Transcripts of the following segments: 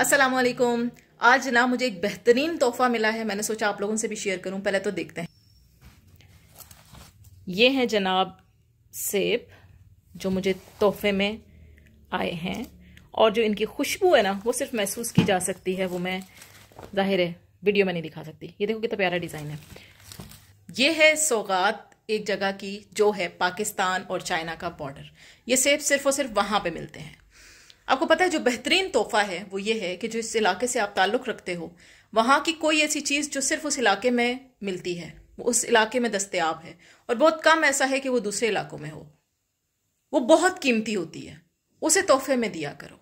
अस्सलाम वालेकुम आज ना मुझे एक बेहतरीन तोहफा मिला है मैंने सोचा आप लोगों से भी शेयर करूं पहले तो देखते हैं ये हैं जनाब सेब जो मुझे तोहफे में आए हैं और जो इनकी खुशबू है ना वो सिर्फ महसूस की जा सकती है वो मैं जाहिर है वीडियो में नहीं दिखा सकती ये देखो कितना प्यारा डिज़ाइन है ये है सौगात एक जगह की जो है पाकिस्तान और चाइना का बॉर्डर ये सेब सिर्फ और सिर्फ वहाँ पे मिलते हैं आपको पता है जो बेहतरीन तोहफा है वो ये है कि जो इस इलाके से आप ताल्लुक़ रखते हो वहाँ की कोई ऐसी चीज़ जो सिर्फ उस इलाके में मिलती है वो उस इलाके में दस्तियाब है और बहुत कम ऐसा है कि वो दूसरे इलाकों में हो वो बहुत कीमती होती है उसे तोहफे में दिया करो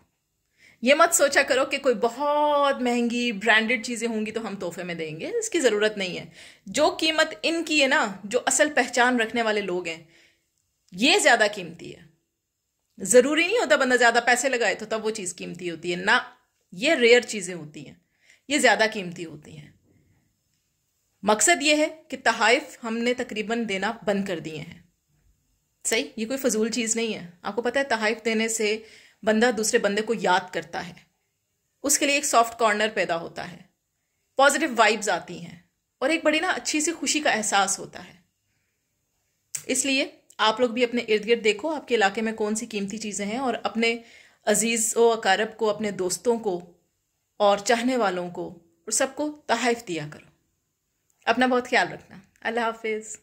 ये मत सोचा करो कि कोई बहुत महंगी ब्रांडेड चीज़ें होंगी तो हम तोहफे में देंगे इसकी ज़रूरत नहीं है जो कीमत इनकी है ना जो असल पहचान रखने वाले लोग हैं ये ज़्यादा कीमती है ज़रूरी नहीं होता बंदा ज़्यादा पैसे लगाए तो तब वो चीज़ कीमती होती है ना ये रेयर चीज़ें होती हैं ये ज़्यादा कीमती होती हैं मकसद ये है कि तहाइफ हमने तकरीबन देना बंद कर दिए हैं सही ये कोई फजूल चीज़ नहीं है आपको पता है तहाइफ देने से बंदा दूसरे बंदे को याद करता है उसके लिए एक सॉफ्ट कॉर्नर पैदा होता है पॉजिटिव वाइब्स आती हैं और एक बड़ी ना अच्छी सी खुशी का एहसास होता है इसलिए आप लोग भी अपने इर्द गिर्द देखो आपके इलाके में कौन सी कीमती चीज़ें हैं और अपने अजीज़ व अकारब को अपने दोस्तों को और चाहने वालों को और सबको तहफ़ दिया करो अपना बहुत ख्याल रखना अल्लाह हाफिज़